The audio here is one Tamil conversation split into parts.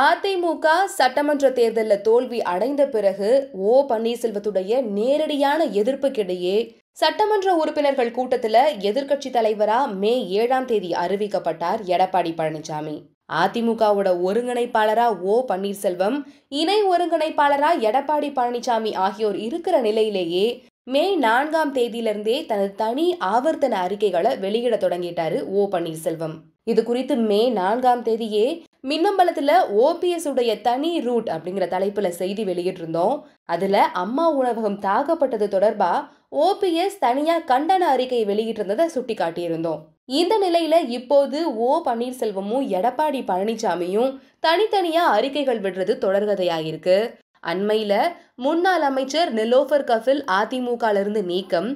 அதிமுக சட்டமன்ற தேர்தலில் தோல்வி அடைந்த பிறகு ஓ பன்னீர்செல்வத்துடைய நேரடியான எதிர்ப்புக்கிடையே சட்டமன்ற உறுப்பினர்கள் கூட்டத்தில் எதிர்க்கட்சி தலைவரா மே ஏழாம் தேதி அறிவிக்கப்பட்டார் எடப்பாடி பழனிசாமி அதிமுகவோட ஒருங்கிணைப்பாளரா ஓ பன்னீர்செல்வம் இணை ஒருங்கிணைப்பாளரா எடப்பாடி பழனிசாமி ஆகியோர் இருக்கிற நிலையிலேயே மே நான்காம் தேதியிலிருந்தே தனது தனி ஆவர்த்தன அறிக்கைகளை வெளியிட தொடங்கிட்டாரு ஓ பன்னீர்செல்வம் இது குறித்து மே நான்காம் தேதியே மின்னம்பலத்தில் ஓபிஎஸ் உடைய தனி ரூட் அப்படிங்கிற தலைப்பில் செய்தி வெளியிட்டிருந்தோம் அதில் அம்மா உணவகம் தாக்கப்பட்டது தொடர்பாக ஓபிஎஸ் தனியாக கண்டன அறிக்கையை வெளியிட்டிருந்ததை சுட்டி காட்டியிருந்தோம் இந்த நிலையில இப்போது ஓ பன்னீர்செல்வமும் எடப்பாடி பழனிசாமியும் தனித்தனியா அறிக்கைகள் விடுறது தொடர்கதையாயிருக்கு அண்மையில முன்னாள் அமைச்சர் நிலோஃபர் கஃபில் அதிமுகலிருந்து நீக்கம்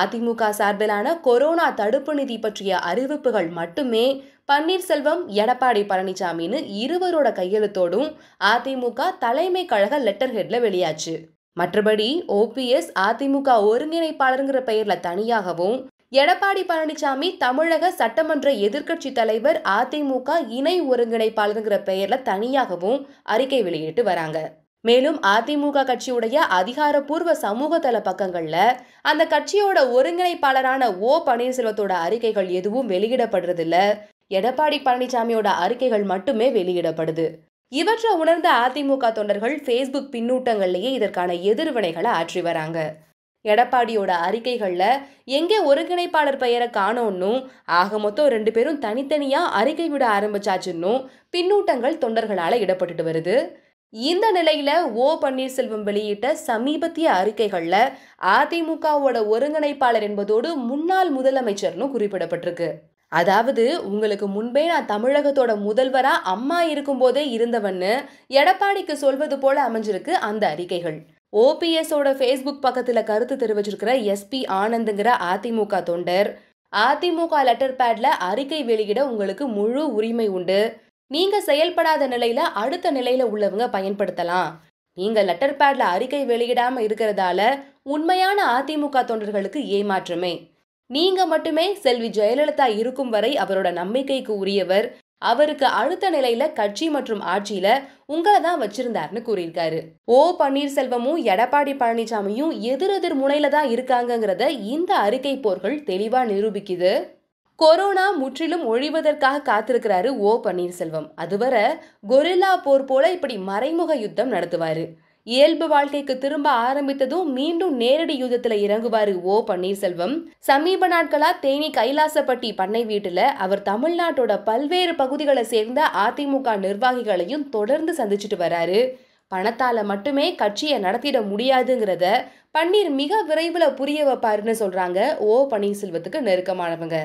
அதிமுக சார்பிலான கொரோனா தடுப்பு நிதி பற்றிய அறிவிப்புகள் மட்டுமே பன்னீர்செல்வம் எடப்பாடி பழனிசாமின்னு இருவரோட கையெழுத்தோடும் அதிமுக தலைமை கழக லெட்டர் ஹெட்ல வெளியாச்சு மற்றபடி ஓபிஎஸ் அதிமுக ஒருங்கிணைப்பாளருங்கிற பெயர்ல தனியாகவும் எடப்பாடி பழனிசாமி தமிழக சட்டமன்ற எதிர்க்கட்சி தலைவர் அதிமுக இணை ஒருங்கிணைப்பாளருங்கிற பெயர்ல தனியாகவும் அறிக்கை வெளியிட்டு வராங்க மேலும் அதிமுக கட்சியுடைய அதிகாரப்பூர்வ சமூக தள பக்கங்கள்ல அந்த கட்சியோட ஒருங்கிணைப்பாளரான ஓ பன்னீர்செல்வத்தோட அறிக்கைகள் எதுவும் வெளியிடப்படுறதில்ல எடப்பாடி பழனிசாமியோட அறிக்கைகள் மட்டுமே வெளியிடப்படுது இவற்றை உணர்ந்த அதிமுக தொண்டர்கள் ஃபேஸ்புக் பின்னூட்டங்கள்லேயே இதற்கான எதிர்வினைகளை ஆற்றி வராங்க எடப்பாடியோட அறிக்கைகளில் எங்கே ஒருங்கிணைப்பாளர் பெயரை காணோன்னும் ஆக மொத்தம் ரெண்டு பேரும் தனித்தனியாக அறிக்கை விட ஆரம்பிச்சாச்சுன்னும் பின்னூட்டங்கள் தொண்டர்களால் இடப்பட்டுட்டு வருது இந்த நிலையில் ஓ பன்னீர்செல்வம் வெளியிட்ட சமீபத்திய அறிக்கைகளில் அதிமுகவோட ஒருங்கிணைப்பாளர் என்பதோடு முன்னாள் முதலமைச்சர்னு குறிப்பிடப்பட்டிருக்கு அதாவது உங்களுக்கு முன்பே நான் தமிழகத்தோட முதல்வரா அம்மா இருக்கும்போதே இருந்தவன்னு எடப்பாடிக்கு சொல்வது போல அமைஞ்சிருக்கு அந்த அறிக்கைகள் ஓபிஎஸோட ஃபேஸ்புக் பக்கத்தில் கருத்து தெரிவிச்சிருக்கிற எஸ்பி ஆனந்துங்கிற அதிமுக தொண்டர் அதிமுக லெட்டர் பேட்ல அறிக்கை வெளியிட உங்களுக்கு முழு உரிமை உண்டு நீங்க செயல்படாத நிலையில அடுத்த நிலையில உள்ளவங்க பயன்படுத்தலாம் நீங்க லெட்டர் பேட்ல அறிக்கை வெளியிடாம இருக்கிறதால உண்மையான அதிமுக தொண்டர்களுக்கு ஏமாற்றமே நீங்க மட்டுமே செல்வி ஜெயலலிதா இருக்கும் வரை அவரோட நம்பிக்கைக்கு உரியவர் அவருக்கு அடுத்த நிலையில கட்சி மற்றும் ஆட்சியில உங்களை தான் வச்சிருந்தார்னு கூறியிருக்காரு ஓ பன்னீர்செல்வமும் எடப்பாடி பழனிசாமியும் எதிரெதிர் முனையில தான் இருக்காங்கிறத இந்த அறிக்கை போர்கள் தெளிவா நிரூபிக்குது கொரோனா முற்றிலும் ஒழிவதற்காக காத்திருக்கிறாரு ஓ பன்னீர்செல்வம் அதுவரை கொரில்லா போர் போல இப்படி மறைமுக யுத்தம் நடத்துவாரு இயல்பு வாழ்க்கைக்கு திரும்ப ஆரம்பித்ததும் மீண்டும் நேரடி யுத்தத்தில் இறங்குவாரு ஓ பன்னீர்செல்வம் சமீப நாட்களா தேனி கைலாசப்பட்டி பண்ணை வீட்டுல அவர் தமிழ்நாட்டோட பல்வேறு பகுதிகளை சேர்ந்த அதிமுக நிர்வாகிகளையும் தொடர்ந்து சந்திச்சுட்டு வராரு பணத்தால மட்டுமே கட்சியை நடத்திட முடியாதுங்கிறத பன்னீர் மிக விரைவில் புரிய வைப்பாருன்னு சொல்றாங்க ஓ பன்னீர்செல்வத்துக்கு நெருக்கமானவங்க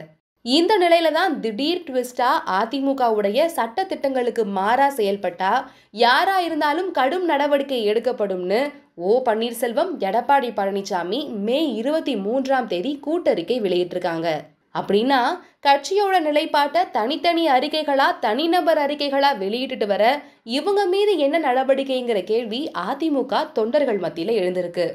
இந்த நிலையில தான் திடீர் ட்விஸ்டா அதிமுகவுடைய சட்ட திட்டங்களுக்கு மாறா செயல்பட்டா யாரா இருந்தாலும் கடும் நடவடிக்கை எடுக்கப்படும்னு ஓ பன்னீர்செல்வம் எடப்பாடி பழனிசாமி மே இருபத்தி மூன்றாம் தேதி கூட்டறிக்கை வெளியிட்டிருக்காங்க அப்படின்னா கட்சியோட நிலைப்பாட்டை தனித்தனி அறிக்கைகளா தனிநபர் அறிக்கைகளா வெளியிட்டு வர இவங்க மீது என்ன நடவடிக்கைங்கிற கேள்வி அதிமுக தொண்டர்கள் மத்தியில் எழுந்திருக்கு